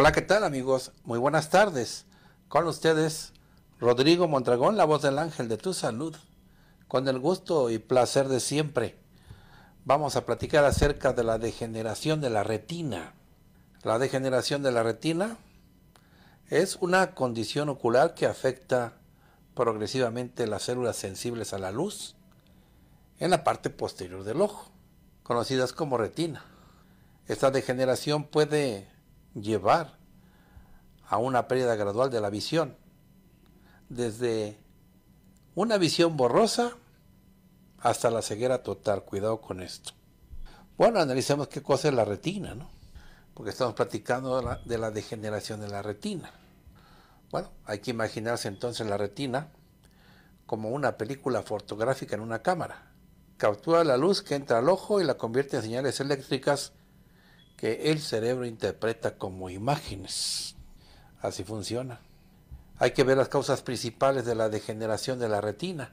Hola, ¿qué tal amigos? Muy buenas tardes. Con ustedes, Rodrigo Montragón, la voz del ángel de tu salud. Con el gusto y placer de siempre, vamos a platicar acerca de la degeneración de la retina. La degeneración de la retina es una condición ocular que afecta progresivamente las células sensibles a la luz en la parte posterior del ojo, conocidas como retina. Esta degeneración puede llevar a una pérdida gradual de la visión, desde una visión borrosa hasta la ceguera total. Cuidado con esto. Bueno, analicemos qué cosa es la retina, ¿no? Porque estamos platicando de la, de la degeneración de la retina. Bueno, hay que imaginarse entonces la retina como una película fotográfica en una cámara. Captura la luz que entra al ojo y la convierte en señales eléctricas que el cerebro interpreta como imágenes. Así funciona. Hay que ver las causas principales de la degeneración de la retina.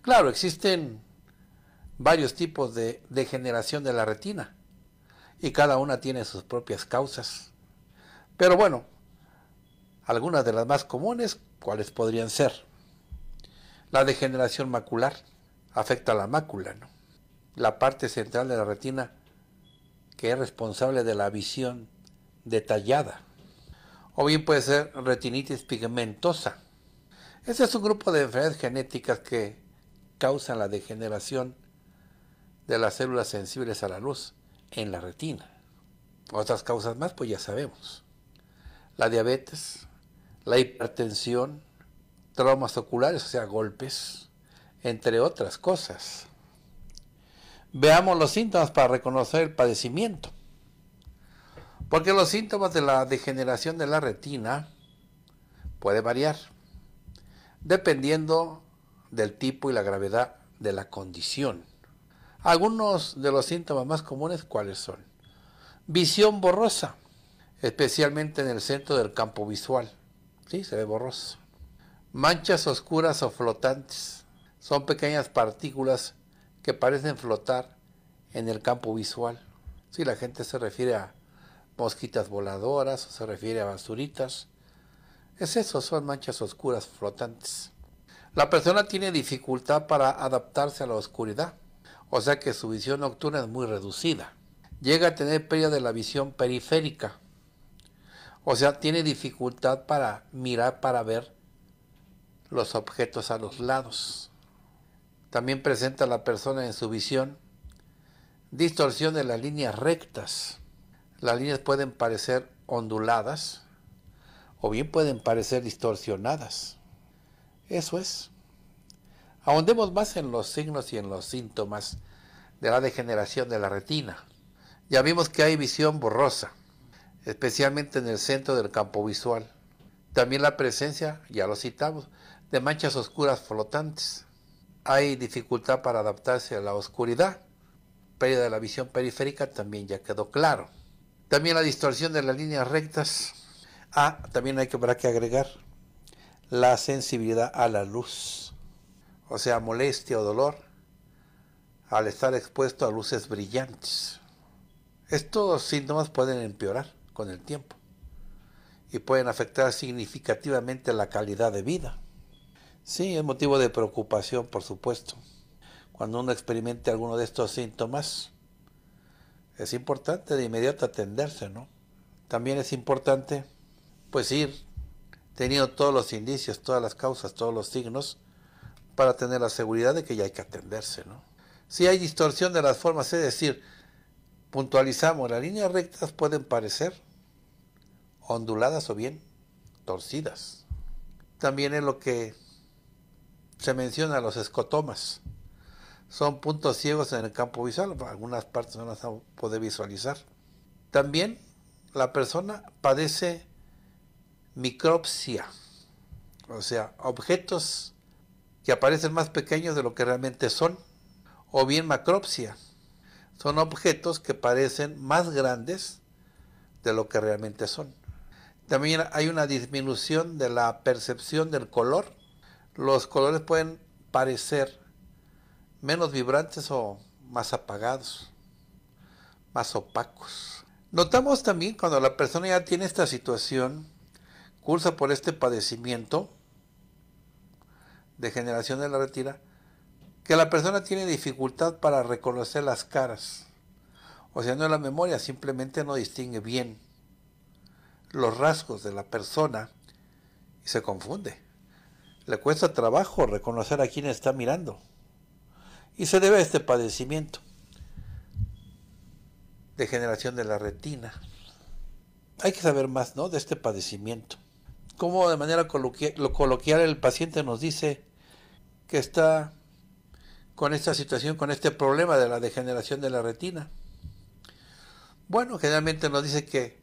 Claro, existen varios tipos de degeneración de la retina y cada una tiene sus propias causas. Pero bueno, algunas de las más comunes, ¿cuáles podrían ser? La degeneración macular afecta a la mácula, ¿no? La parte central de la retina que es responsable de la visión detallada. O bien puede ser retinitis pigmentosa. Ese es un grupo de enfermedades genéticas que causan la degeneración de las células sensibles a la luz en la retina. Otras causas más, pues ya sabemos. La diabetes, la hipertensión, traumas oculares, o sea, golpes, entre otras cosas. Veamos los síntomas para reconocer el padecimiento. Porque los síntomas de la degeneración de la retina puede variar dependiendo del tipo y la gravedad de la condición. Algunos de los síntomas más comunes, ¿cuáles son? Visión borrosa, especialmente en el centro del campo visual. Sí, se ve borroso. Manchas oscuras o flotantes. Son pequeñas partículas que parecen flotar en el campo visual. Si la gente se refiere a mosquitas voladoras o se refiere a basuritas, es eso, son manchas oscuras flotantes. La persona tiene dificultad para adaptarse a la oscuridad, o sea que su visión nocturna es muy reducida. Llega a tener pérdida de la visión periférica, o sea, tiene dificultad para mirar, para ver los objetos a los lados. También presenta la persona en su visión distorsión de las líneas rectas. Las líneas pueden parecer onduladas o bien pueden parecer distorsionadas. Eso es. Ahondemos más en los signos y en los síntomas de la degeneración de la retina. Ya vimos que hay visión borrosa, especialmente en el centro del campo visual. También la presencia, ya lo citamos, de manchas oscuras flotantes hay dificultad para adaptarse a la oscuridad, pérdida de la visión periférica también ya quedó claro. También la distorsión de las líneas rectas. Ah, también hay que, habrá que agregar la sensibilidad a la luz, o sea, molestia o dolor al estar expuesto a luces brillantes. Estos síntomas pueden empeorar con el tiempo y pueden afectar significativamente la calidad de vida. Sí, es motivo de preocupación, por supuesto. Cuando uno experimente alguno de estos síntomas, es importante de inmediato atenderse, ¿no? También es importante, pues, ir teniendo todos los indicios, todas las causas, todos los signos, para tener la seguridad de que ya hay que atenderse, ¿no? Si hay distorsión de las formas, es decir, puntualizamos, las líneas rectas pueden parecer onduladas o bien torcidas. También es lo que se menciona los escotomas. Son puntos ciegos en el campo visual, algunas partes no las puede visualizar. También la persona padece micropsia, o sea, objetos que aparecen más pequeños de lo que realmente son, o bien macropsia, son objetos que parecen más grandes de lo que realmente son. También hay una disminución de la percepción del color los colores pueden parecer menos vibrantes o más apagados, más opacos. Notamos también cuando la persona ya tiene esta situación, cursa por este padecimiento de generación de la retira, que la persona tiene dificultad para reconocer las caras. O sea, no es la memoria, simplemente no distingue bien los rasgos de la persona y se confunde. Le cuesta trabajo reconocer a quién está mirando. Y se debe a este padecimiento. Degeneración de la retina. Hay que saber más, ¿no? De este padecimiento. Como de manera coloquial el paciente nos dice que está con esta situación, con este problema de la degeneración de la retina. Bueno, generalmente nos dice que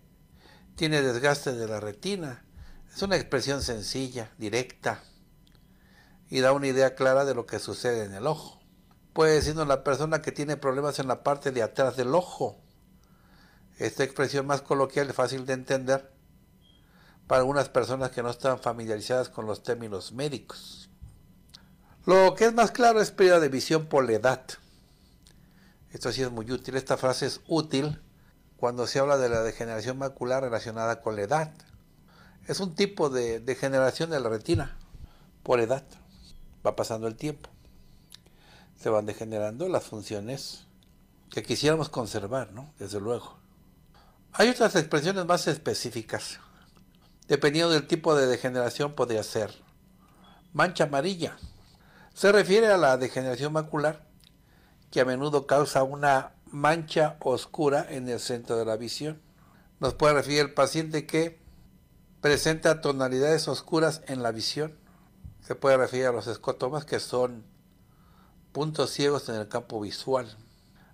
tiene desgaste de la retina. Es una expresión sencilla, directa y da una idea clara de lo que sucede en el ojo. Puede decirnos la persona que tiene problemas en la parte de atrás del ojo. Esta expresión más coloquial es fácil de entender para algunas personas que no están familiarizadas con los términos médicos. Lo que es más claro es pérdida de visión por la edad. Esto sí es muy útil. Esta frase es útil cuando se habla de la degeneración macular relacionada con la edad. Es un tipo de degeneración de la retina por edad va pasando el tiempo. Se van degenerando las funciones que quisiéramos conservar, ¿no? Desde luego. Hay otras expresiones más específicas. Dependiendo del tipo de degeneración podría ser. Mancha amarilla. Se refiere a la degeneración macular que a menudo causa una mancha oscura en el centro de la visión. Nos puede referir el paciente que presenta tonalidades oscuras en la visión se puede referir a los escotomas que son puntos ciegos en el campo visual.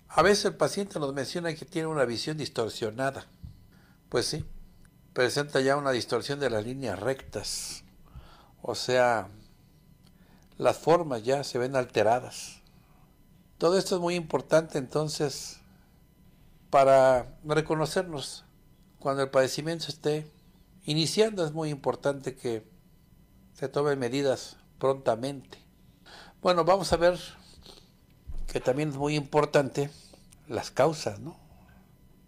A veces el paciente nos menciona que tiene una visión distorsionada. Pues sí, presenta ya una distorsión de las líneas rectas. O sea, las formas ya se ven alteradas. Todo esto es muy importante entonces para reconocernos. Cuando el padecimiento esté iniciando es muy importante que se tomen medidas prontamente. Bueno, vamos a ver que también es muy importante las causas, ¿no?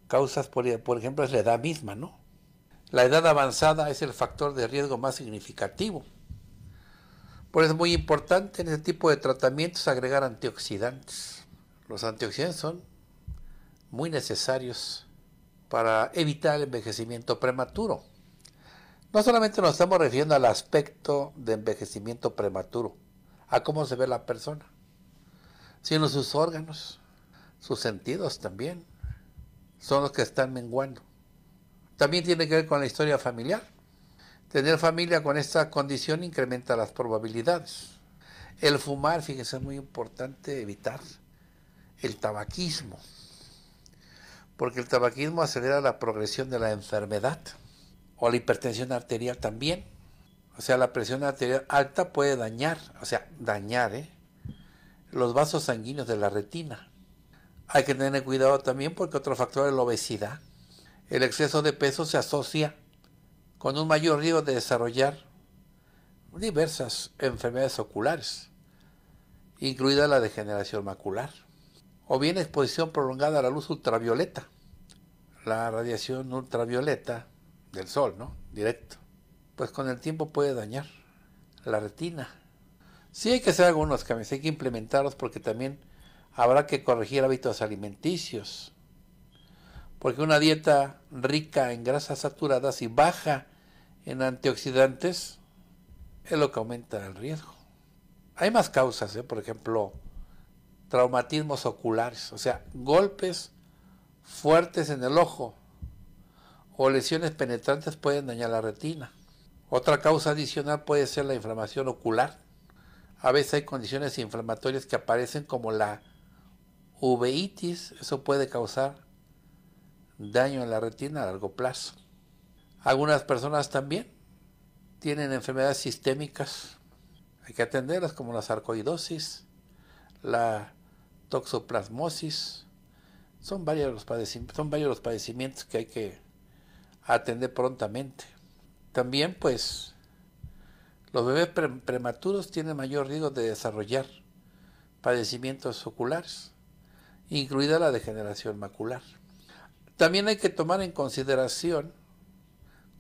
Causas, por, por ejemplo, es la edad misma, ¿no? La edad avanzada es el factor de riesgo más significativo. Por eso es muy importante en este tipo de tratamientos agregar antioxidantes. Los antioxidantes son muy necesarios para evitar el envejecimiento prematuro. No solamente nos estamos refiriendo al aspecto de envejecimiento prematuro, a cómo se ve la persona, sino sus órganos, sus sentidos también, son los que están menguando. También tiene que ver con la historia familiar. Tener familia con esta condición incrementa las probabilidades. El fumar, fíjense, es muy importante evitar. El tabaquismo, porque el tabaquismo acelera la progresión de la enfermedad o la hipertensión arterial también. O sea, la presión arterial alta puede dañar, o sea, dañar ¿eh? los vasos sanguíneos de la retina. Hay que tener cuidado también porque otro factor es la obesidad. El exceso de peso se asocia con un mayor riesgo de desarrollar diversas enfermedades oculares, incluida la degeneración macular, o bien exposición prolongada a la luz ultravioleta. La radiación ultravioleta del sol, ¿no? Directo. Pues con el tiempo puede dañar la retina. Sí hay que hacer algunos cambios, hay que implementarlos porque también habrá que corregir hábitos alimenticios. Porque una dieta rica en grasas saturadas y baja en antioxidantes es lo que aumenta el riesgo. Hay más causas, ¿eh? por ejemplo, traumatismos oculares, o sea, golpes fuertes en el ojo o lesiones penetrantes pueden dañar la retina. Otra causa adicional puede ser la inflamación ocular. A veces hay condiciones inflamatorias que aparecen como la uveitis. Eso puede causar daño en la retina a largo plazo. Algunas personas también tienen enfermedades sistémicas. Hay que atenderlas como la sarcoidosis, la toxoplasmosis. Son varios los, son varios los padecimientos que hay que atender prontamente. También, pues, los bebés prematuros tienen mayor riesgo de desarrollar padecimientos oculares, incluida la degeneración macular. También hay que tomar en consideración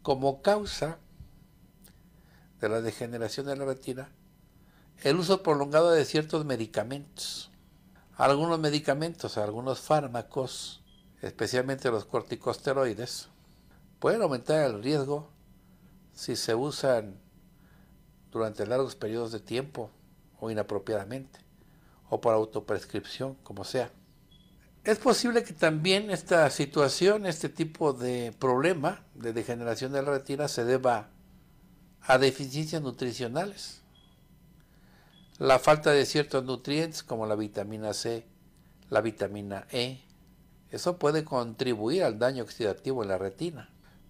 como causa de la degeneración de la retina el uso prolongado de ciertos medicamentos. Algunos medicamentos, algunos fármacos, especialmente los corticosteroides, pueden aumentar el riesgo si se usan durante largos periodos de tiempo o inapropiadamente, o por autoprescripción, como sea. Es posible que también esta situación, este tipo de problema de degeneración de la retina se deba a deficiencias nutricionales. La falta de ciertos nutrientes como la vitamina C, la vitamina E, eso puede contribuir al daño oxidativo en la retina.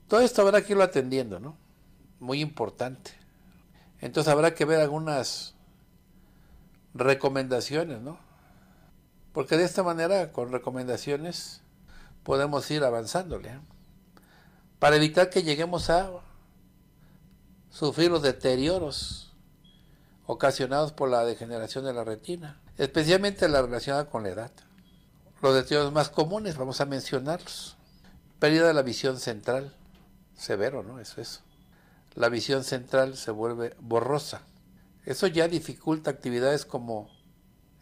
Todo esto habrá que irlo atendiendo, ¿no? Muy importante. Entonces habrá que ver algunas recomendaciones, ¿no? Porque de esta manera, con recomendaciones, podemos ir avanzándole. ¿eh? Para evitar que lleguemos a sufrir los deterioros ocasionados por la degeneración de la retina, especialmente la relacionada con la edad. Los deterioros más comunes, vamos a mencionarlos. Pérdida de la visión central, Severo, ¿no? Eso es. La visión central se vuelve borrosa. Eso ya dificulta actividades como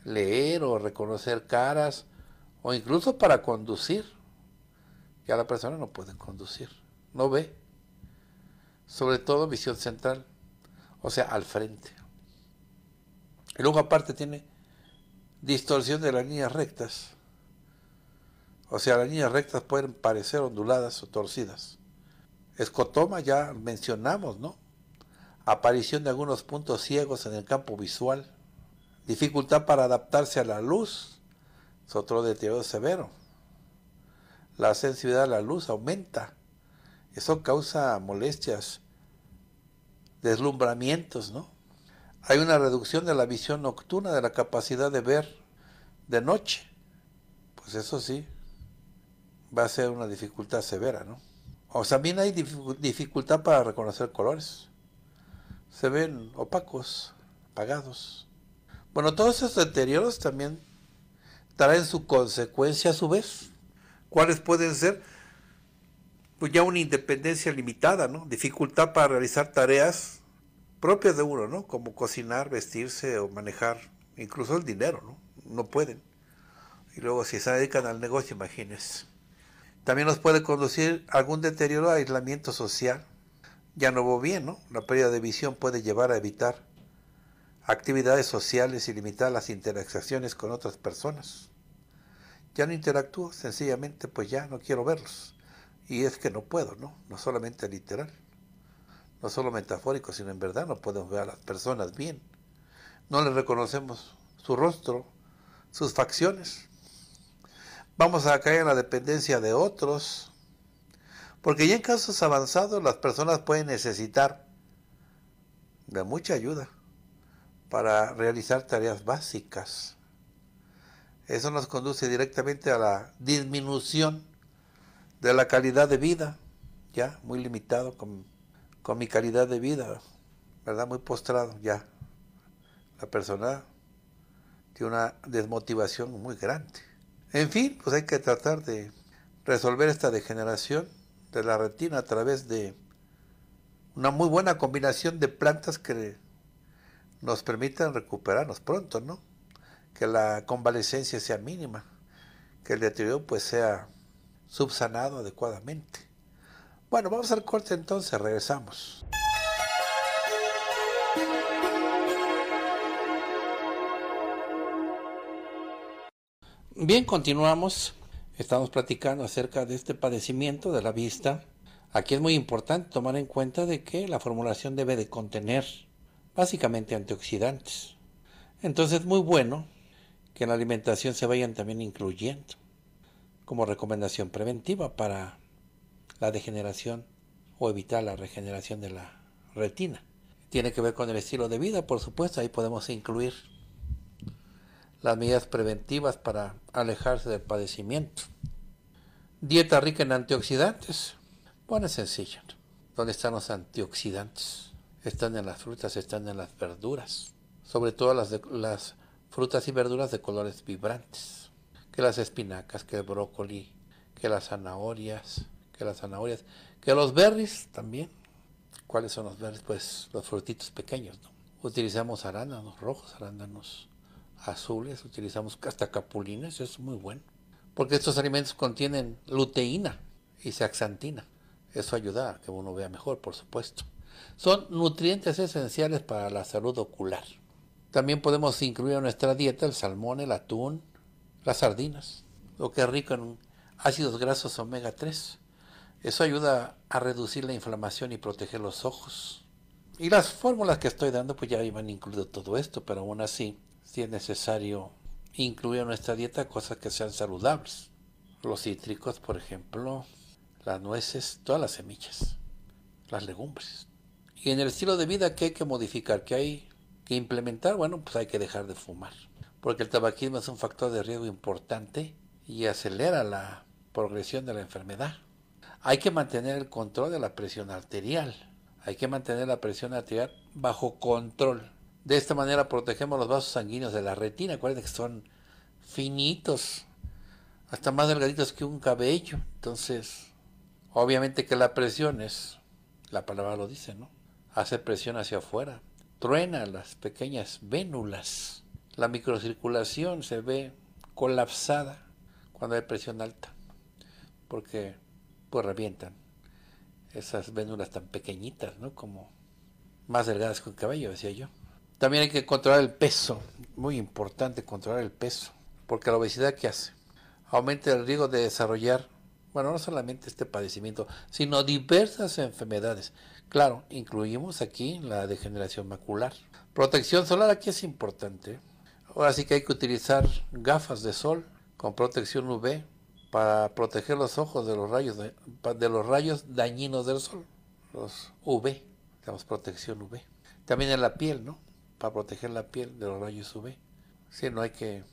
leer o reconocer caras o incluso para conducir. Ya la persona no puede conducir, no ve. Sobre todo visión central, o sea, al frente. Y luego aparte tiene distorsión de las líneas rectas. O sea, las líneas rectas pueden parecer onduladas o torcidas. Escotoma ya mencionamos, ¿no? Aparición de algunos puntos ciegos en el campo visual. Dificultad para adaptarse a la luz. Es otro deterioro severo. La sensibilidad a la luz aumenta. Eso causa molestias, deslumbramientos, ¿no? Hay una reducción de la visión nocturna, de la capacidad de ver de noche. Pues eso sí, va a ser una dificultad severa, ¿no? O también hay dificultad para reconocer colores. Se ven opacos, apagados. Bueno, todos esos deterioros también traen su consecuencia a su vez. ¿Cuáles pueden ser? Pues ya una independencia limitada, ¿no? Dificultad para realizar tareas propias de uno, ¿no? Como cocinar, vestirse o manejar, incluso el dinero, ¿no? No pueden. Y luego si se dedican al negocio, imagínense. También nos puede conducir a algún deterioro a aislamiento social. Ya no veo bien, ¿no? La pérdida de visión puede llevar a evitar actividades sociales y limitar las interacciones con otras personas. Ya no interactúo, sencillamente pues ya no quiero verlos. Y es que no puedo, ¿no? No solamente literal, no solo metafórico, sino en verdad no podemos ver a las personas bien. No les reconocemos su rostro, sus facciones vamos a caer en la dependencia de otros, porque ya en casos avanzados las personas pueden necesitar de mucha ayuda para realizar tareas básicas. Eso nos conduce directamente a la disminución de la calidad de vida, ya muy limitado con, con mi calidad de vida, ¿verdad? Muy postrado ya. La persona tiene una desmotivación muy grande. En fin, pues hay que tratar de resolver esta degeneración de la retina a través de una muy buena combinación de plantas que nos permitan recuperarnos pronto, ¿no? Que la convalecencia sea mínima, que el deterioro pues sea subsanado adecuadamente. Bueno, vamos al corte entonces, regresamos. Bien, continuamos. Estamos platicando acerca de este padecimiento de la vista. Aquí es muy importante tomar en cuenta de que la formulación debe de contener básicamente antioxidantes. Entonces es muy bueno que en la alimentación se vayan también incluyendo como recomendación preventiva para la degeneración o evitar la regeneración de la retina. Tiene que ver con el estilo de vida, por supuesto, ahí podemos incluir las medidas preventivas para alejarse del padecimiento. Dieta rica en antioxidantes. Bueno, es sencilla. ¿Dónde están los antioxidantes? Están en las frutas, están en las verduras. Sobre todo las, frutas y verduras de colores vibrantes. Que las espinacas, que el brócoli, que las zanahorias, que las zanahorias, que los berries también. ¿Cuáles son los berries? Pues los frutitos pequeños, Utilizamos arándanos rojos, arándanos azules, utilizamos hasta capulinas eso es muy bueno. Porque estos alimentos contienen luteína y saxantina. Eso ayuda a que uno vea mejor, por supuesto. Son nutrientes esenciales para la salud ocular. También podemos incluir en nuestra dieta el salmón, el atún, las sardinas, lo oh, que es rico en ácidos grasos omega 3. Eso ayuda a reducir la inflamación y proteger los ojos. Y las fórmulas que estoy dando pues ya iban incluido todo esto, pero aún así si es necesario incluir en nuestra dieta cosas que sean saludables. Los cítricos, por ejemplo, las nueces, todas las semillas, las legumbres. Y en el estilo de vida ¿qué hay que modificar, ¿Qué hay que implementar, bueno, pues hay que dejar de fumar, porque el tabaquismo es un factor de riesgo importante y acelera la progresión de la enfermedad. Hay que mantener el control de la presión arterial, hay que mantener la presión arterial bajo control, de esta manera protegemos los vasos sanguíneos de la retina. Acuérdense que son finitos, hasta más delgaditos que un cabello. Entonces, obviamente que la presión es, la palabra lo dice, ¿no? Hace presión hacia afuera. Truena las pequeñas vénulas. La microcirculación se ve colapsada cuando hay presión alta, porque pues revientan esas vénulas tan pequeñitas, ¿no? Como más delgadas que un cabello, decía yo. También hay que controlar el peso, muy importante controlar el peso, porque la obesidad que hace aumenta el riesgo de desarrollar, bueno, no solamente este padecimiento, sino diversas enfermedades. Claro, incluimos aquí la degeneración macular. Protección solar aquí es importante. Ahora sí que hay que utilizar gafas de sol con protección UV para proteger los ojos de los rayos de, de los rayos dañinos del sol, los UV, digamos protección UV. También en la piel, ¿no? para proteger la piel de los rayos UV. Sí, no hay que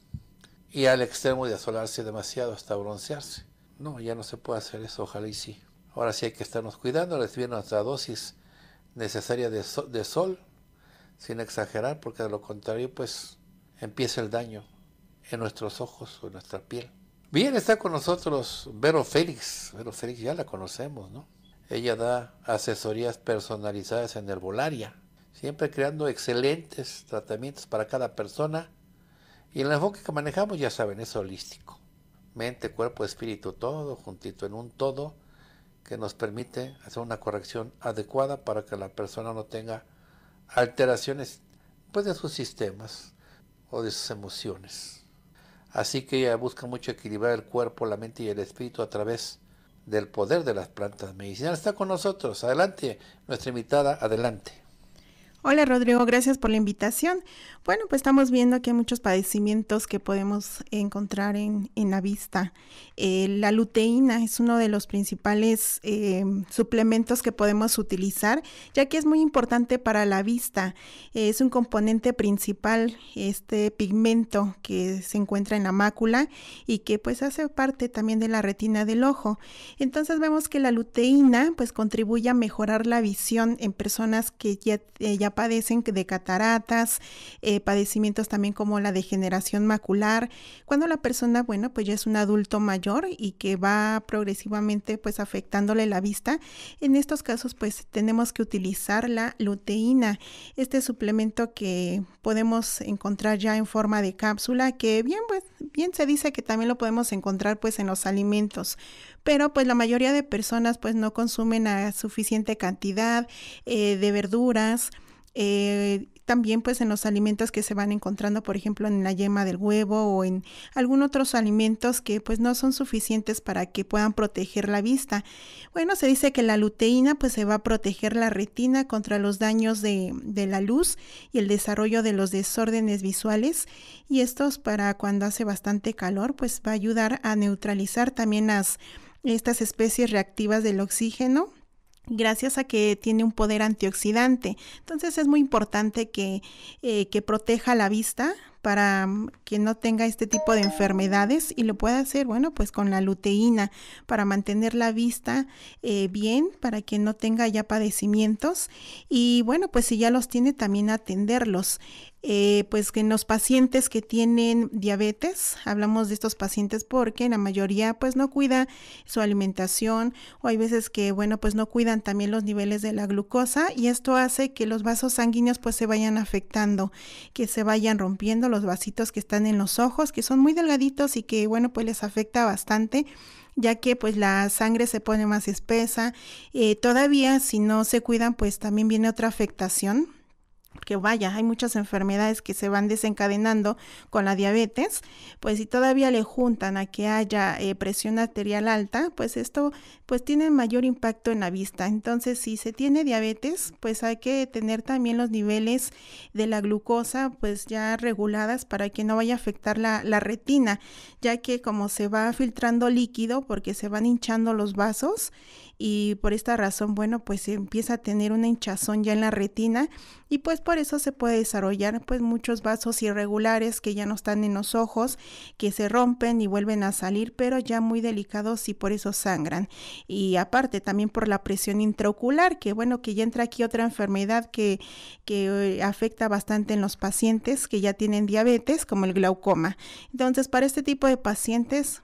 ir al extremo de asolarse demasiado hasta broncearse. No, ya no se puede hacer eso, ojalá y sí. Ahora sí hay que estarnos cuidando, recibir nuestra dosis necesaria de, sol, de sol, sin exagerar, porque de lo contrario, pues empieza el daño en nuestros ojos o en nuestra piel. Bien, está con nosotros Vero Félix. Vero Félix ya la conocemos, ¿no? Ella da asesorías personalizadas en el herbolaria siempre creando excelentes tratamientos para cada persona. Y el enfoque que manejamos, ya saben, es holístico. Mente, cuerpo, espíritu, todo juntito en un todo que nos permite hacer una corrección adecuada para que la persona no tenga alteraciones pues, de sus sistemas o de sus emociones. Así que ella busca mucho equilibrar el cuerpo, la mente y el espíritu a través del poder de las plantas medicinales. Está con nosotros. Adelante, nuestra invitada, adelante. Hola Rodrigo, gracias por la invitación. Bueno, pues estamos viendo que hay muchos padecimientos que podemos encontrar en, la vista. Eh, la luteína es uno de los principales em, suplementos que podemos utilizar, ya que es muy importante para la vista. es un componente principal, este pigmento que se encuentra en la mácula y que pues hace parte también de la retina del ojo. Entonces vemos que la luteína pues contribuye a mejorar la visión en personas que ya eh, padecen de cataratas, eh, padecimientos también como la degeneración macular, cuando la persona, bueno, pues ya es un adulto mayor y que va progresivamente pues afectándole la vista, en estos casos pues tenemos que utilizar la luteína, este suplemento que podemos encontrar ya en forma de cápsula, que bien, pues bien se dice que también lo podemos encontrar pues en los alimentos, pero pues la mayoría de personas pues no consumen a suficiente cantidad eh, de verduras, eh, también pues en los alimentos que se van encontrando, por ejemplo, en la yema del huevo o en algunos otros alimentos que pues no son suficientes para que puedan proteger la vista. Bueno, se dice que la luteína pues se va a proteger la retina contra los daños de, de la luz y el desarrollo de los desórdenes visuales y estos para cuando hace bastante calor pues va a ayudar a neutralizar también estas especies reactivas del oxígeno gracias a que tiene un poder antioxidante. Entonces es muy importante que, eh, que, proteja la vista para mm, que no tenga este tipo de enfermedades y lo puede hacer, bueno, pues con la luteína para mantener la vista eh, bien, para que no tenga ya padecimientos y bueno, pues si ya los tiene también atenderlos. Eh, pues que en los pacientes que tienen diabetes, hablamos de estos pacientes porque la mayoría pues no cuida su alimentación o hay veces que bueno pues no cuidan también los niveles de la glucosa y esto hace que los vasos sanguíneos pues se vayan afectando, que se vayan rompiendo los vasitos que están en los ojos, que son muy delgaditos y que bueno pues les afecta bastante ya que pues la sangre se pone más espesa. Eh, todavía si no se cuidan pues también viene otra afectación que vaya, hay muchas enfermedades que se van desencadenando con la diabetes, pues si todavía le juntan a que haya eh, presión arterial alta, pues esto pues tiene mayor impacto en la vista. Entonces, si se tiene diabetes, pues hay que tener también los niveles de la glucosa pues ya reguladas para que no vaya a afectar la, la retina, ya que como se va filtrando líquido porque se van hinchando los vasos, y por esta razón, bueno, pues empieza a tener una hinchazón ya en la retina y pues por eso se puede desarrollar pues muchos vasos irregulares que ya no están en los ojos, que se rompen y vuelven a salir, pero ya muy delicados y por eso sangran. Y aparte también por la presión intraocular, que bueno, que ya entra aquí otra enfermedad que, que eh, afecta bastante en los pacientes que ya tienen diabetes, como el glaucoma. Entonces, para este tipo de pacientes,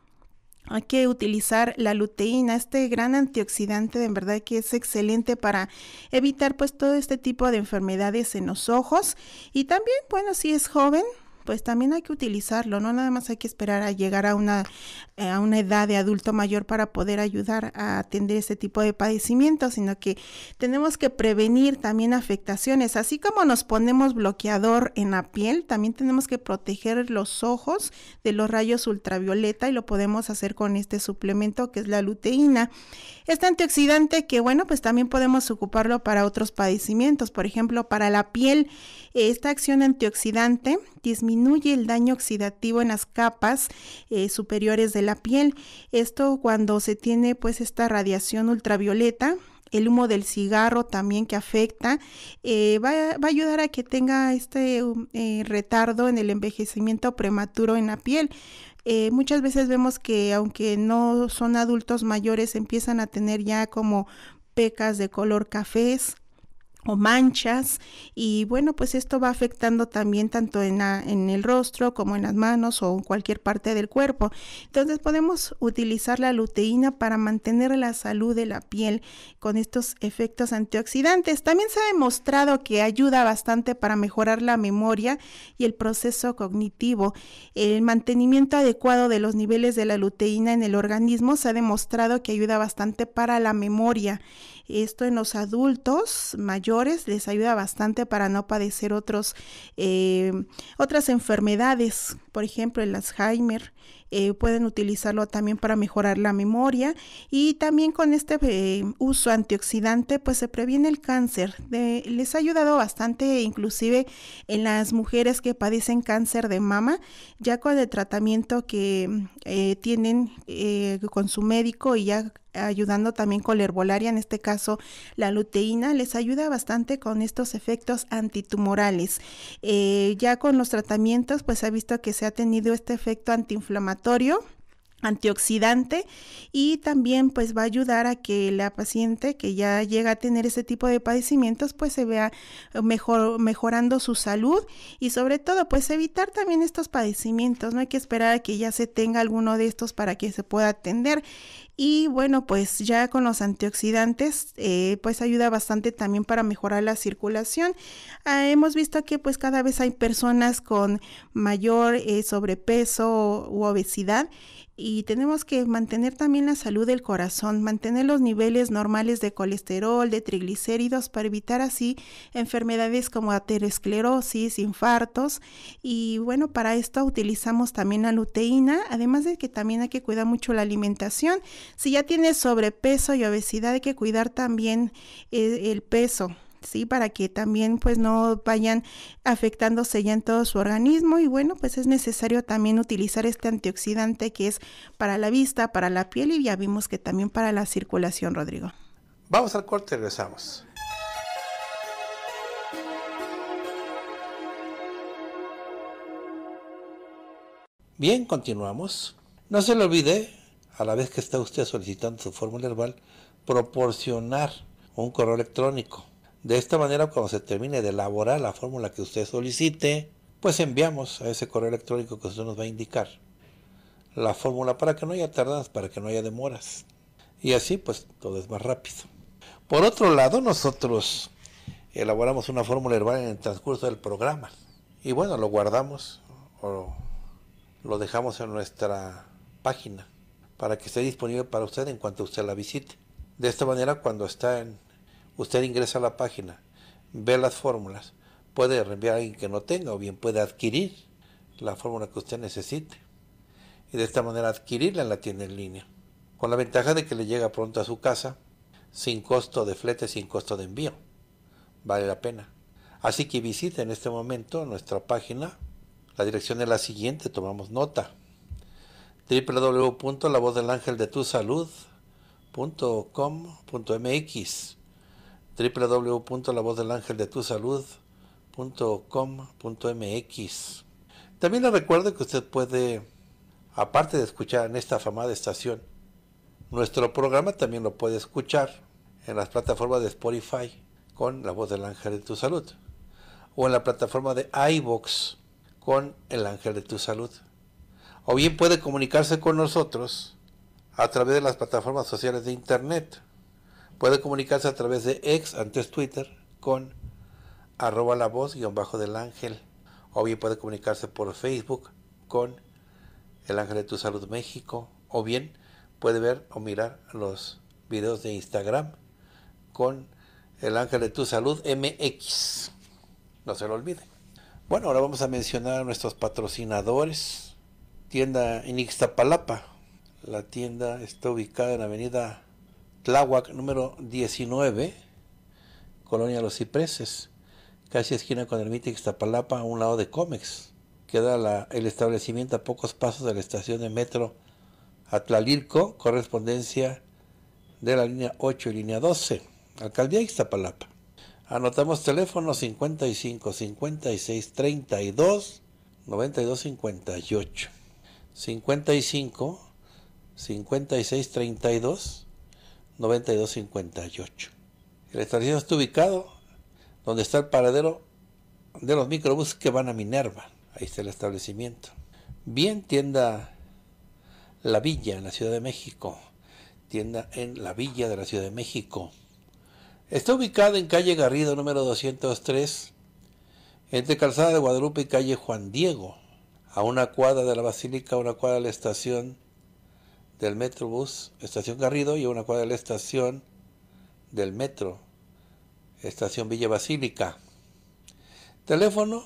hay que utilizar la luteína, este gran antioxidante de verdad que es excelente para evitar pues todo este tipo de enfermedades en los ojos. Y también, bueno, si es joven, pues también hay que utilizarlo, no nada más hay que esperar a llegar eh, a una, edad de adulto mayor para poder ayudar a atender ese tipo de padecimientos, sino que tenemos que prevenir también afectaciones, así como nos ponemos bloqueador en la piel, también tenemos que proteger los ojos de los rayos ultravioleta y lo podemos hacer con este suplemento que es la luteína. Este antioxidante que bueno, pues también podemos ocuparlo para otros padecimientos, por ejemplo, para la piel, esta acción antioxidante disminuye el daño oxidativo en las capas eh, superiores de la piel. Esto cuando se tiene pues esta radiación ultravioleta el humo del cigarro también que afecta, eh, va, a ayudar a que tenga este eh, retardo en el envejecimiento prematuro en la piel. muchas veces vemos que aunque no son adultos mayores, empiezan a tener ya como pecas de color cafés, o manchas y bueno pues esto va afectando también tanto en, el rostro como en las manos o en cualquier parte del cuerpo entonces podemos utilizar la luteína para mantener la salud de la piel con estos efectos antioxidantes también se ha demostrado que ayuda bastante para mejorar la memoria y el proceso cognitivo el mantenimiento adecuado de los niveles de la luteína en el organismo se ha demostrado que ayuda bastante para la memoria esto en los adultos mayores les ayuda bastante para no padecer otros, eh, otras enfermedades, por ejemplo el Alzheimer. Eh, pueden utilizarlo también para mejorar la memoria y también con este eh, uso antioxidante pues se previene el cáncer. les ha ayudado bastante inclusive en las mujeres que padecen cáncer de mama, ya con el tratamiento que tienen con su médico y ya ayudando también con la herbolaria, en este caso la luteína, les ayuda bastante con estos efectos antitumorales. Eh, ya con los tratamientos, pues ha visto que se ha tenido este efecto antiinflamatorio antioxidante y también pues va a ayudar a que la paciente que ya llega a tener ese tipo de padecimientos pues se vea eh, mejor mejorando su salud y sobre todo pues evitar también estos padecimientos no hay que esperar a que ya se tenga alguno de estos para que se pueda atender y bueno, pues ya con los antioxidantes, eh, pues ayuda bastante también para mejorar la circulación. Ah, hemos visto que pues cada vez hay personas con mayor eh, sobrepeso u obesidad y tenemos que mantener también la salud del corazón, mantener los niveles normales de colesterol, de triglicéridos, para evitar así enfermedades como aterosclerosis, infartos. Y bueno, para esto utilizamos también la luteína, además de que también hay que cuidar mucho la alimentación. Si ya tienes sobrepeso y obesidad, hay que cuidar también eh, el peso para que también pues no vayan afectándose ya en todo su organismo y bueno, pues es necesario también utilizar este antioxidante que es para la vista, para la piel y ya vimos que también para la circulación, Rodrigo. Vamos al corte, regresamos. Bien, continuamos. No se le olvide, a la vez que está usted solicitando su fórmula herbal, proporcionar un correo electrónico de esta manera, cuando se termine de elaborar la fórmula que usted solicite, pues enviamos a ese correo electrónico que usted nos va a indicar la fórmula para que no haya tardanzas, para que no haya demoras. Y así pues todo es más rápido. Por otro lado, nosotros elaboramos una fórmula herbal en el transcurso del programa. Y bueno, lo guardamos o lo dejamos en nuestra página para que esté disponible para usted en cuanto usted la visite. De esta manera, cuando está en, Usted ingresa a la página, ve las fórmulas, puede reenviar a alguien que no tenga o bien puede adquirir la fórmula que usted necesite y de esta manera adquirirla en la tienda en línea, con la ventaja de que le llega pronto a su casa sin costo de flete, sin costo de envío. Vale la pena. Así que visite en este momento nuestra página. La dirección es la siguiente, tomamos nota. www.lavozdelangeldetusalud.com.mx www.lavozdelangeldetusalud.com.mx. También le recuerdo que usted puede, aparte de escuchar en esta afamada estación, nuestro programa también lo puede escuchar en las plataformas de Spotify con La Voz del Ángel de Tu Salud o en la plataforma de iBox con El Ángel de Tu Salud. O bien puede comunicarse con nosotros a través de las plataformas sociales de Internet Puede comunicarse a través de ex, antes Twitter, con arroba la voz guión bajo del ángel. O bien puede comunicarse por Facebook con el ángel de tu salud México. O bien puede ver o mirar los videos de Instagram con el ángel de tu salud MX. No se lo olvide. Bueno, ahora vamos a mencionar a nuestros patrocinadores. Tienda en Ixtapalapa. La tienda está ubicada en la avenida Tláhuac número 19, Colonia Los Cipreses, casi esquina con el mito Ixtapalapa, a un lado de Cómex. Queda el establecimiento a pocos pasos de la estación de metro Atlalirco, correspondencia de la línea 8 y línea 12, Alcaldía Ixtapalapa. Anotamos teléfono 55 56 32 92 58. 55 56 32 9258. El establecimiento está ubicado donde está el paradero de los microbuses que van a Minerva. Ahí está el establecimiento. Bien, tienda La Villa en la Ciudad de México. Tienda en La Villa de la Ciudad de México. Está ubicado en calle Garrido número 203, entre Calzada de Guadalupe y calle Juan Diego, a una cuadra de la Basílica, a una cuadra de la estación del Metrobús Estación Garrido y a una cuadra de la estación del Metro, Estación Villa Basílica. Teléfono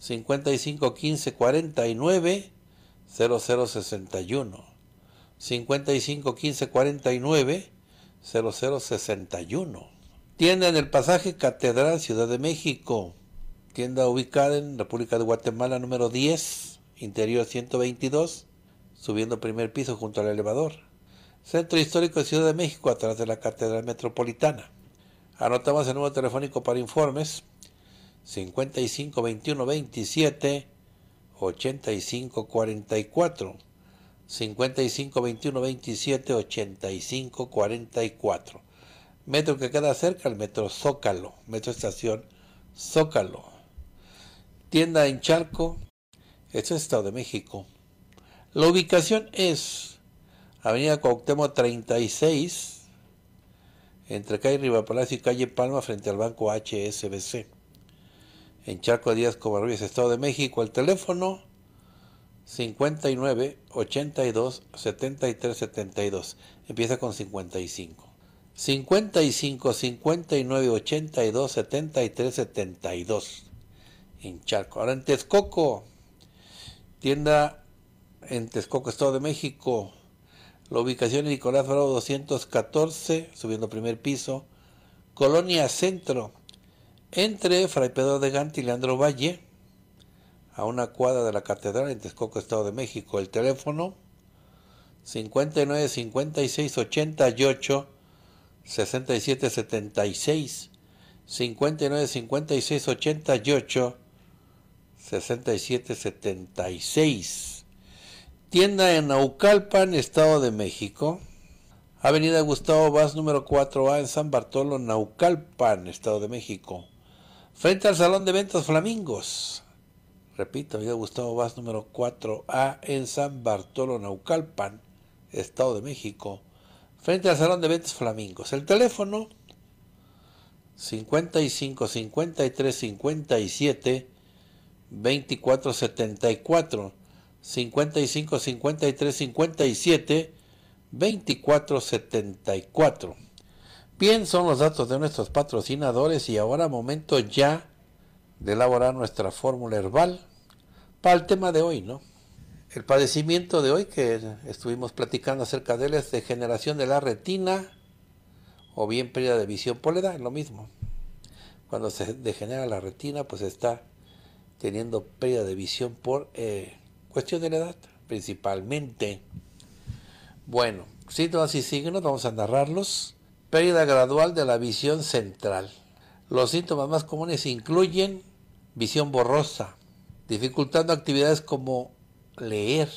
5515490061 49 0061. 0061. Tienda en el pasaje Catedral Ciudad de México. Tienda ubicada en República de Guatemala número 10, interior 122 subiendo primer piso junto al elevador. Centro Histórico de Ciudad de México, atrás de la Catedral Metropolitana. Anotamos el número telefónico para informes 55 21 27 85 27 85 44. Metro que queda cerca al metro Zócalo, metro estación Zócalo. Tienda en Charco, es Estado de México. La ubicación es Avenida Cuauhtémoc 36, entre calle Rivapalacio y calle Palma, frente al banco HSBC. En Charco Díaz Covarrubias, Estado de México, el teléfono 59 82 73 72. Empieza con 55. 55 59 82 73 72. En Charco. Ahora en Texcoco, tienda en Texcoco, Estado de México. La ubicación es Nicolás Bravo 214, subiendo primer piso. Colonia Centro, entre Fray Pedro de Gante y Leandro Valle, a una cuadra de la Catedral en Texcoco, Estado de México. El teléfono 59 56 88 67 76. 59 56 88 67 76. Tienda en Naucalpan, Estado de México. Avenida Gustavo Vaz, número 4A, en San Bartolo, Naucalpan, Estado de México. Frente al Salón de Ventas Flamingos. Repito, Avenida Gustavo Vaz, número 4A, en San Bartolo, Naucalpan, Estado de México. Frente al Salón de Ventas Flamingos. El teléfono 55 53 57 24 55 53 57 24 74. Bien, son los datos de nuestros patrocinadores y ahora momento ya de elaborar nuestra fórmula herbal para el tema de hoy, ¿no? El padecimiento de hoy que estuvimos platicando acerca de él es degeneración de la retina o bien pérdida de visión por la edad, es lo mismo. Cuando se degenera la retina, pues está teniendo pérdida de visión por eh, Cuestión de la edad, principalmente. Bueno, síntomas y signos, vamos a narrarlos. Pérdida gradual de la visión central. Los síntomas más comunes incluyen visión borrosa, dificultando actividades como leer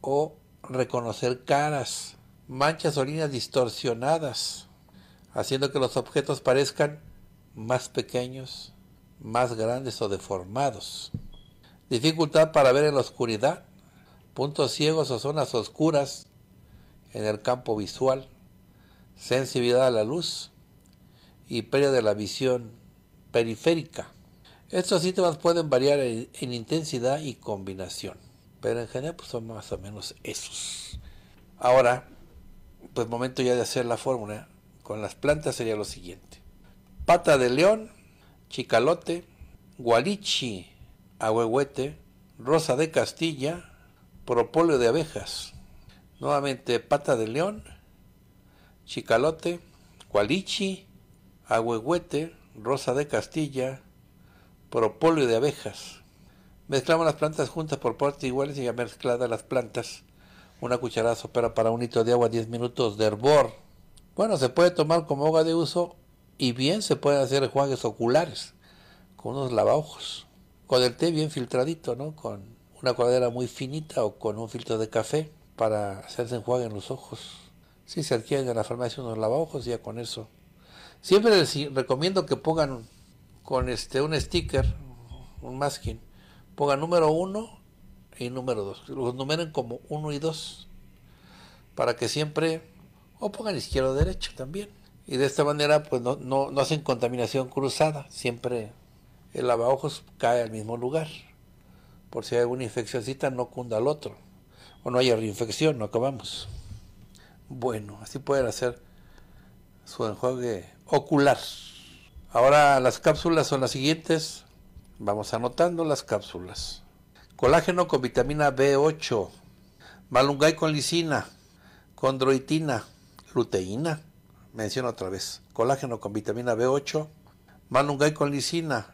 o reconocer caras, manchas o líneas distorsionadas, haciendo que los objetos parezcan más pequeños, más grandes o deformados dificultad para ver en la oscuridad, puntos ciegos o zonas oscuras en el campo visual, sensibilidad a la luz y pérdida de la visión periférica. Estos síntomas pueden variar en, intensidad y combinación, pero en general pues, son más o menos esos. Ahora, pues momento ya de hacer la fórmula. Con las plantas sería lo siguiente. Pata de león, chicalote, gualichi, ahuehuete, rosa de Castilla, propóleo de abejas. Nuevamente pata de león, chicalote, cualichi, ahuehuete, rosa de Castilla, propóleo de abejas. Mezclamos las plantas juntas por partes iguales y ya mezcladas las plantas. Una cucharada sopera para un litro de agua, 10 minutos de hervor. Bueno, se puede tomar como hoja de uso y bien se pueden hacer juagues oculares con unos lavajos con el té bien filtradito, ¿no? Con una coladera muy finita o con un filtro de café para hacerse enjuague en los ojos. Si se adquieren en la farmacia unos lavaojos, ya con eso. Siempre les recomiendo que pongan con este un sticker, un masking, pongan número 1 y número 2. Los numeren como 1 y 2 para que siempre, o pongan izquierdo o derecho también. Y de esta manera pues no, no, no hacen contaminación cruzada, siempre el lavaojos cae al mismo lugar. Por si hay una infeccióncita, no cunda al otro. O no haya reinfección, no acabamos. Bueno, así pueden hacer su enjuague ocular. Ahora las cápsulas son las siguientes. Vamos anotando las cápsulas. Colágeno con vitamina B8, malungay con lisina, condroitina, luteína. Menciono otra vez. Colágeno con vitamina B8, malungay con lisina,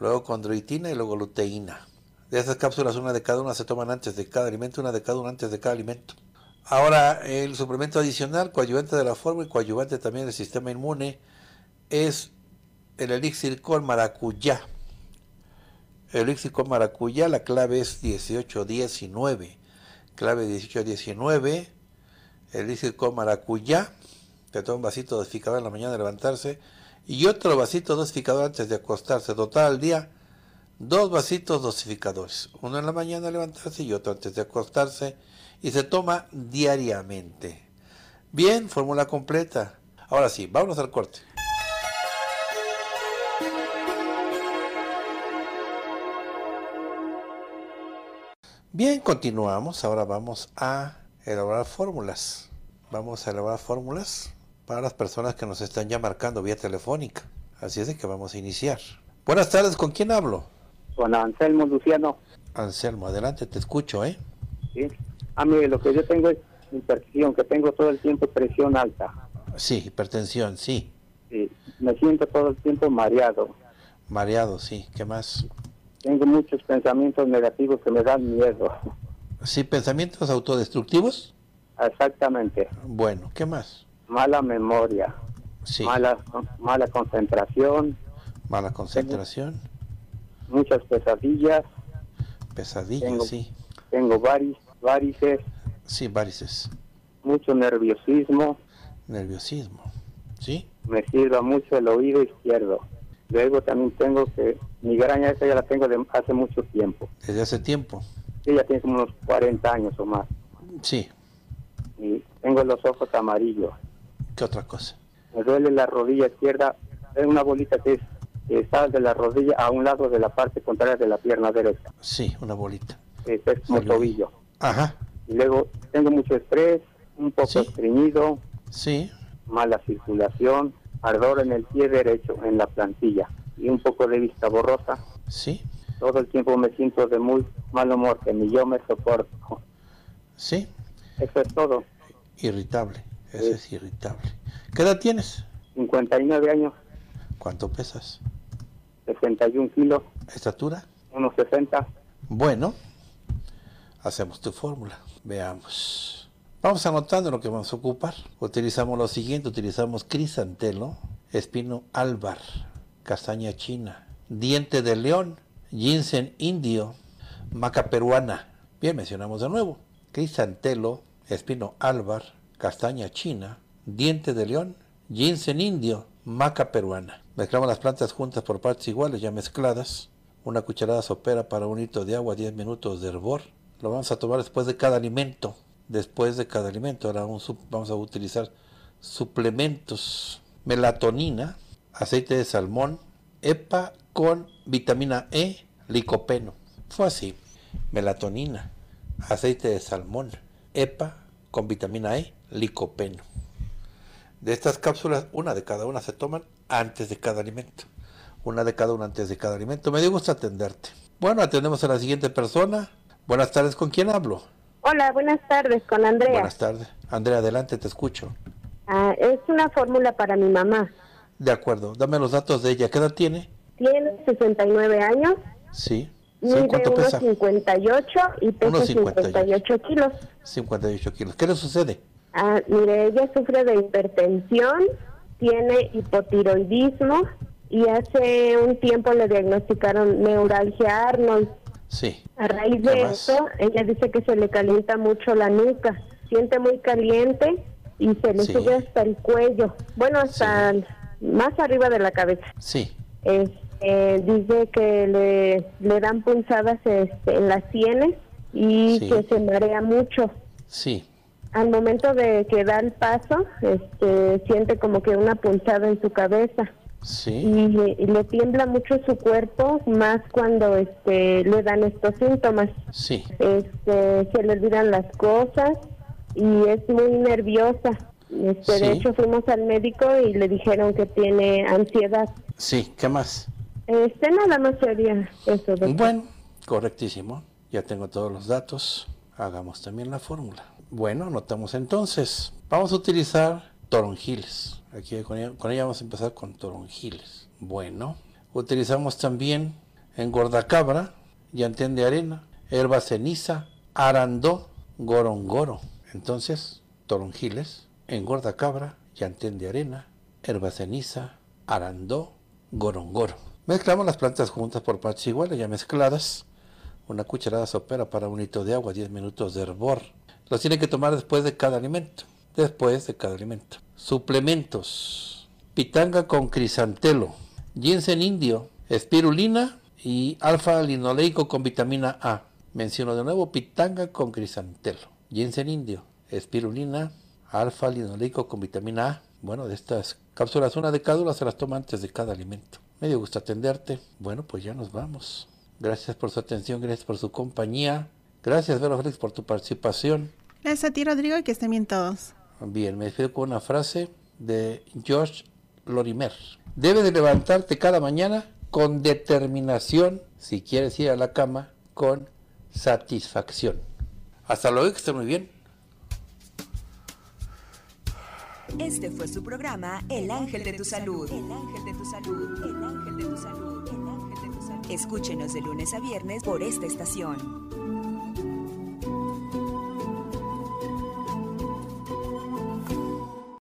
luego condroitina y luego luteína. De estas cápsulas, una de cada una se toman antes de cada alimento, una de cada una antes de cada alimento. Ahora, el suplemento adicional, coadyuvante de la forma y coadyuvante también del sistema inmune, es el elixir con maracuyá. El elixir con maracuyá, la clave es 18-19. Clave 18-19, elixir con maracuyá. Te toma un vasito de en la mañana de levantarse y otro vasito dosificador antes de acostarse. Total al día, dos vasitos dosificadores. Uno en la mañana levantarse y otro antes de acostarse. Y se toma diariamente. Bien, fórmula completa. Ahora sí, vámonos al corte. Bien, continuamos. Ahora vamos a elaborar fórmulas. Vamos a elaborar fórmulas para las personas que nos están ya marcando vía telefónica. Así es de que vamos a iniciar. Buenas tardes, ¿con quién hablo? Con Anselmo Luciano. Anselmo, adelante, te escucho, ¿eh? Sí. Ah, mire, lo que yo tengo es hipertensión, que tengo todo el tiempo presión alta. Sí, hipertensión, sí. Sí, me siento todo el tiempo mareado. Mareado, sí. ¿Qué más? Tengo muchos pensamientos negativos que me dan miedo. Sí, pensamientos autodestructivos. Exactamente. Bueno, ¿qué más? mala memoria, sí. mala, mala concentración. Mala concentración. Muchas pesadillas. Pesadillas, sí. Tengo varices. Sí, varices. Mucho nerviosismo. Nerviosismo, sí. Me sirva mucho el oído izquierdo. Luego también tengo que graña esa ya la tengo hace mucho tiempo. ¿Desde hace tiempo? Sí, ya tiene como unos 40 años o más. Sí. Y tengo los ojos amarillos otra cosa. Me duele la rodilla izquierda, es una bolita que, es, está de la rodilla a un lado de la parte contraria de la pierna derecha. Sí, una bolita. Este es como tobillo. Ajá. Y luego tengo mucho estrés, un poco estreñido, sí. mala circulación, ardor en el pie derecho, en la plantilla y un poco de vista borrosa. Sí. Todo el tiempo me siento de muy mal humor, que ni yo me soporto. Sí. Eso es todo. Irritable. Eso es irritable. ¿Qué edad tienes? 59 años. ¿Cuánto pesas? 61 kilos. ¿Estatura? Unos 60. Bueno, hacemos tu fórmula. Veamos. Vamos anotando lo que vamos a ocupar. Utilizamos lo siguiente, utilizamos crisantelo, espino álvar, castaña china, diente de león, ginseng indio, maca peruana. Bien, mencionamos de nuevo. Crisantelo, espino álvar, castaña china, diente de león, ginseng indio, maca peruana. Mezclamos las plantas juntas por partes iguales ya mezcladas. Una cucharada sopera para un litro de agua, 10 minutos de hervor. Lo vamos a tomar después de cada alimento. Después de cada alimento. Ahora un, vamos a utilizar suplementos. Melatonina, aceite de salmón, EPA con vitamina E, licopeno. Fue así. Melatonina, aceite de salmón, EPA con vitamina E, licopeno. De estas cápsulas, una de cada una se toman antes de cada alimento. Una de cada una antes de cada alimento. Me dio gusto atenderte. Bueno, atendemos a la siguiente persona. Buenas tardes, ¿con quién hablo? Hola, buenas tardes, con Andrea. Buenas tardes. Andrea, adelante, te escucho. Ah, es una fórmula para mi mamá. De acuerdo, dame los datos de ella. ¿Qué edad tiene? Tiene 69 años. Sí. Mide ¿Cuánto pesa? 58 y pesa 58. 58 kilos. 58 kilos. ¿Qué le sucede? Ah, mire, ella sufre de hipertensión, tiene hipotiroidismo y hace un tiempo le diagnosticaron neuralgia Arnold. Sí. A raíz de eso, ella dice que se le calienta mucho la nuca, siente muy caliente y se le sube hasta el cuello, bueno, hasta más arriba de la cabeza. Sí. Este, dice que le, le dan punzadas este, en las sienes y que se marea mucho. Sí al momento de que da el paso, este, siente como que una punzada en su cabeza. Sí. Y le, tiembla mucho su cuerpo, más cuando este, le dan estos síntomas. Sí. Este, se le olvidan las cosas y es muy nerviosa. Este, De hecho, fuimos al médico y le dijeron que tiene ansiedad. Sí, ¿qué más? Este, nada más sería eso. Bueno, correctísimo. Ya tengo todos los datos. Hagamos también la fórmula. Bueno, notamos entonces. Vamos a utilizar toronjiles. Aquí con ella, vamos a empezar con toronjiles. Bueno, utilizamos también cabra, llantén de arena, herba ceniza, arandó, gorongoro. Entonces, toronjiles, cabra, llantén de arena, herba ceniza, arandó, gorongoro. Mezclamos las plantas juntas por partes iguales, ya mezcladas. Una cucharada sopera para un litro de agua, 10 minutos de hervor los tiene que tomar después de cada alimento. Después de cada alimento. Suplementos. Pitanga con crisantelo. Ginseng indio. Espirulina y alfa linoleico con vitamina A. Menciono de nuevo pitanga con crisantelo. Ginseng indio. Espirulina. Alfa linoleico con vitamina A. Bueno, de estas cápsulas, una de cada una se las toma antes de cada alimento. Me dio gusto atenderte. Bueno, pues ya nos vamos. Gracias por su atención, gracias por su compañía. Gracias, Vero Félix, por tu participación. Gracias a ti, Rodrigo, y que estén bien todos. Bien, me despido con una frase de George Lorimer. Debes de levantarte cada mañana con determinación si quieres ir a la cama con satisfacción. Hasta luego, que estén muy bien. Este fue su programa El Ángel de tu Salud. El Ángel de tu Salud. El Ángel de tu Salud. El Ángel de tu Salud. Escúchenos de lunes a viernes por esta estación.